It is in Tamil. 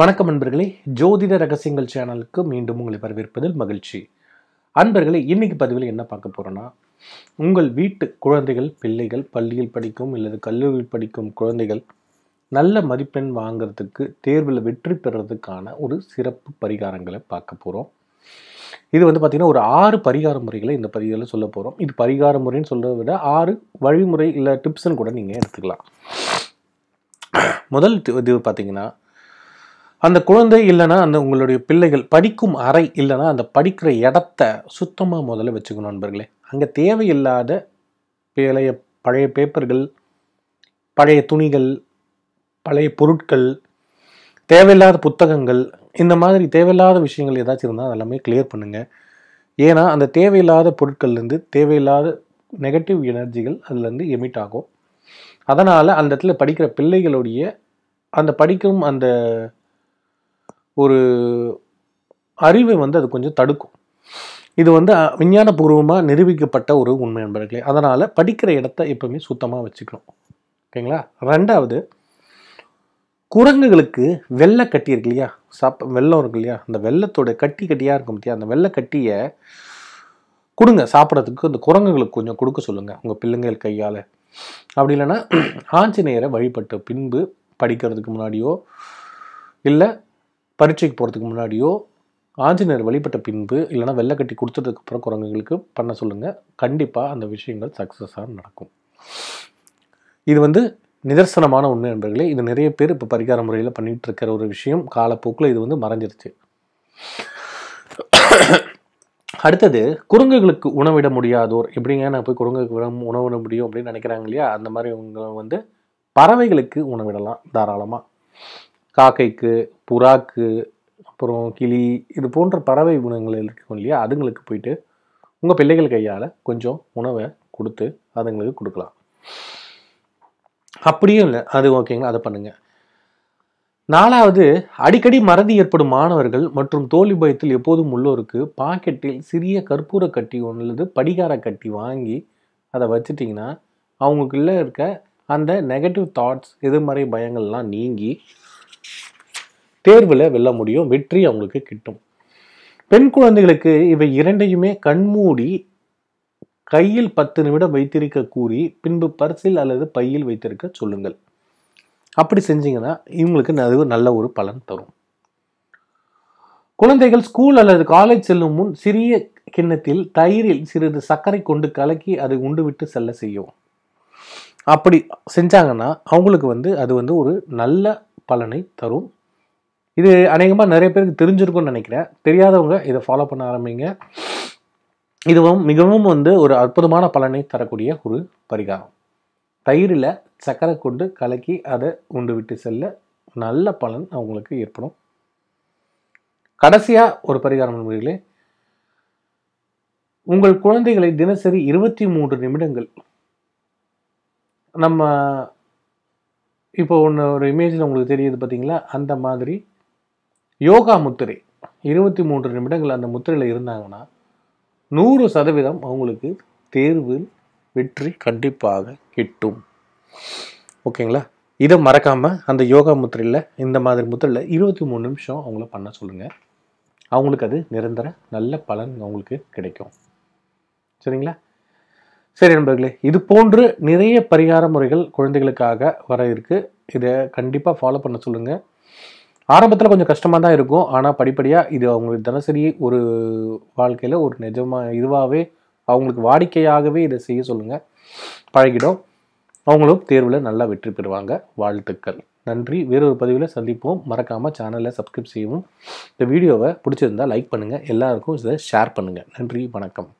வணக்கம் நண்பர்களே ஜோதிட ரகசியங்கள் சேனலுக்கு மீண்டும் உங்களை வரவேற்பதில் மகிழ்ச்சி அன்பர்களே இன்னைக்கு பதிவில் என்ன பார்க்க போகிறோன்னா உங்கள் வீட்டு குழந்தைகள் பிள்ளைகள் பள்ளியில் படிக்கும் அல்லது கல்லூரியில் படிக்கும் குழந்தைகள் நல்ல மதிப்பெண் வாங்கிறதுக்கு தேர்வில் வெற்றி பெறுறதுக்கான ஒரு சிறப்பு பரிகாரங்களை பார்க்க போகிறோம் இது வந்து பார்த்திங்கன்னா ஒரு ஆறு பரிகார முறைகளை இந்த பதிவில் சொல்ல போகிறோம் இது பரிகார முறைன்னு சொல்கிறத விட ஆறு வழிமுறை இல்லை டிப்ஸ்ன்னு கூட நீங்கள் எடுத்துக்கலாம் முதல் இது பார்த்திங்கன்னா அந்த குழந்தை இல்லைன்னா அந்த உங்களுடைய பிள்ளைகள் படிக்கும் அறை இல்லைன்னா அந்த படிக்கிற இடத்த சுத்தமாக முதல்ல வச்சுக்கணும் நண்பர்களே அங்கே தேவையில்லாத பழைய பழைய பேப்பர்கள் பழைய துணிகள் பழைய பொருட்கள் தேவையில்லாத புத்தகங்கள் இந்த மாதிரி தேவையில்லாத விஷயங்கள் ஏதாச்சும் இருந்தால் அதெல்லாமே கிளியர் பண்ணுங்கள் ஏன்னா அந்த தேவையில்லாத பொருட்கள்லேருந்து தேவையில்லாத நெகட்டிவ் எனர்ஜிகள் அதுலேருந்து எமிட் ஆகும் அதனால் அந்த இடத்துல படிக்கிற பிள்ளைகளுடைய அந்த படிக்கும் அந்த ஒரு அறிவை வந்து அது கொஞ்சம் தடுக்கும் இது வந்து விஞ்ஞானபூர்வமாக நிரூபிக்கப்பட்ட ஒரு உண்மை நண்பர்களே அதனால் படிக்கிற இடத்த எப்பவுமே சுத்தமாக வச்சுக்கணும் ஓகேங்களா ரெண்டாவது குரங்குகளுக்கு வெள்ளை கட்டி இருக்கு இல்லையா சாப்ப வெள்ளம் இருக்கு இல்லையா அந்த வெள்ளத்தோட கட்டி கட்டியாக இருக்கும் பற்றியா அந்த வெள்ளை கட்டியை கொடுங்க சாப்பிட்றதுக்கு அந்த குரங்குகளுக்கு கொஞ்சம் கொடுக்க சொல்லுங்கள் உங்கள் பிள்ளைங்கள் கையால் அப்படி இல்லைன்னா ஆஞ்சநேயரை வழிபட்ட பின்பு படிக்கிறதுக்கு முன்னாடியோ இல்லை பரீட்சைக்கு போகிறதுக்கு முன்னாடியோ ஆஞ்சநேயர் வழிபட்ட பின்பு இல்லைனா வெள்ளை கட்டி கொடுத்ததுக்கு அப்புறம் குரங்குகளுக்கு பண்ண சொல்லுங்கள் கண்டிப்பாக அந்த விஷயங்கள் சக்ஸஸாக நடக்கும் இது வந்து நிதர்சனமான உண்மை என்பர்களே இது நிறைய பேர் இப்போ பரிகார முறையில் பண்ணிகிட்டு இருக்கிற ஒரு விஷயம் காலப்போக்கில் இது வந்து மறைஞ்சிருச்சு அடுத்தது குரங்குகளுக்கு உணவிட முடியாதோர் எப்படிங்க நான் போய் குரங்குக்கு விட உணவிட முடியும் அப்படின்னு நினைக்கிறாங்க இல்லையா அந்த மாதிரி உங்களை வந்து பறவைகளுக்கு உணவிடலாம் தாராளமாக காக்கைக்கு புறாக்கு அப்புறம் கிளி இது போன்ற பறவை உணவுகள் இருக்கும் இல்லையா அதுங்களுக்கு போயிட்டு உங்கள் பிள்ளைகள் கையால் கொஞ்சம் உணவை கொடுத்து அதுங்களுக்கு கொடுக்கலாம் அப்படியும் இல்லை அது ஓகேங்களா அதை பண்ணுங்கள் நாலாவது அடிக்கடி மறதி ஏற்படும் மாணவர்கள் மற்றும் தோல்வி பயத்தில் எப்போதும் உள்ளோருக்கு பாக்கெட்டில் சிறிய கற்பூர கட்டி அல்லது படிகார கட்டி வாங்கி அதை வச்சுட்டிங்கன்னா அவங்களுக்குள்ளே இருக்க அந்த நெகட்டிவ் தாட்ஸ் எதிர்மறை பயங்கள்லாம் நீங்கி தேர்வில் வெல்ல முடியும் வெற்றி அவங்களுக்கு கிட்டும் பெண் குழந்தைகளுக்கு இவை இரண்டையுமே கண்மூடி கையில் பத்து நிமிடம் வைத்திருக்க கூறி பின்பு பரிசில் அல்லது பையில் வைத்திருக்க சொல்லுங்கள் அப்படி செஞ்சீங்கன்னா இவங்களுக்கு அது நல்ல ஒரு பலன் தரும் குழந்தைகள் ஸ்கூல் அல்லது காலேஜ் செல்லும் முன் சிறிய கிண்ணத்தில் தயிரில் சிறிது சர்க்கரை கொண்டு கலக்கி அதை உண்டு விட்டு செல்ல செய்யும் அப்படி செஞ்சாங்கன்னா அவங்களுக்கு வந்து அது வந்து ஒரு நல்ல பலனை தரும் இது அநேகமாக நிறைய பேருக்கு தெரிஞ்சிருக்கும்னு நினைக்கிறேன் தெரியாதவங்க இதை ஃபாலோ பண்ண ஆரம்பிங்க இதுவும் மிகவும் வந்து ஒரு அற்புதமான பலனை தரக்கூடிய ஒரு பரிகாரம் தயிரில் சர்க்கரை கொண்டு கலக்கி அதை உண்டு விட்டு செல்ல நல்ல பலன் அவங்களுக்கு ஏற்படும் கடைசியாக ஒரு பரிகாரம் நண்பர்களே உங்கள் குழந்தைகளை தினசரி இருபத்தி மூன்று நிமிடங்கள் நம்ம இப்போ ஒன்று ஒரு இமேஜில் உங்களுக்கு தெரியுது பார்த்தீங்களா அந்த மாதிரி யோகா முத்திரை இருபத்தி மூன்று நிமிடங்கள் அந்த முத்திரையில் இருந்தாங்கன்னா நூறு சதவீதம் அவங்களுக்கு தேர்வில் வெற்றி கண்டிப்பாக கிட்டும் ஓகேங்களா இதை மறக்காமல் அந்த யோகா முத்திரையில் இந்த மாதிரி முத்திரையில் இருபத்தி மூணு நிமிஷம் அவங்கள பண்ண சொல்லுங்கள் அவங்களுக்கு அது நிரந்தர நல்ல பலன் அவங்களுக்கு கிடைக்கும் சரிங்களா சரி நண்பர்களே இது போன்று நிறைய பரிகார முறைகள் குழந்தைகளுக்காக வர இருக்குது இதை கண்டிப்பாக ஃபாலோ பண்ண சொல்லுங்கள் ஆரம்பத்தில் கொஞ்சம் கஷ்டமாக தான் இருக்கும் ஆனால் படிப்படியாக இது அவங்களுக்கு தினசரி ஒரு வாழ்க்கையில் ஒரு நிஜமாக இதுவாகவே அவங்களுக்கு வாடிக்கையாகவே இதை செய்ய சொல்லுங்கள் பழகிடும் அவங்களும் தேர்வில் நல்லா வெற்றி பெறுவாங்க வாழ்த்துக்கள் நன்றி வேறொரு பதிவில் சந்திப்போம் மறக்காமல் சேனலை சப்ஸ்கிரைப் செய்யவும் இந்த வீடியோவை பிடிச்சிருந்தால் லைக் பண்ணுங்கள் எல்லாருக்கும் இதை ஷேர் பண்ணுங்கள் நன்றி வணக்கம்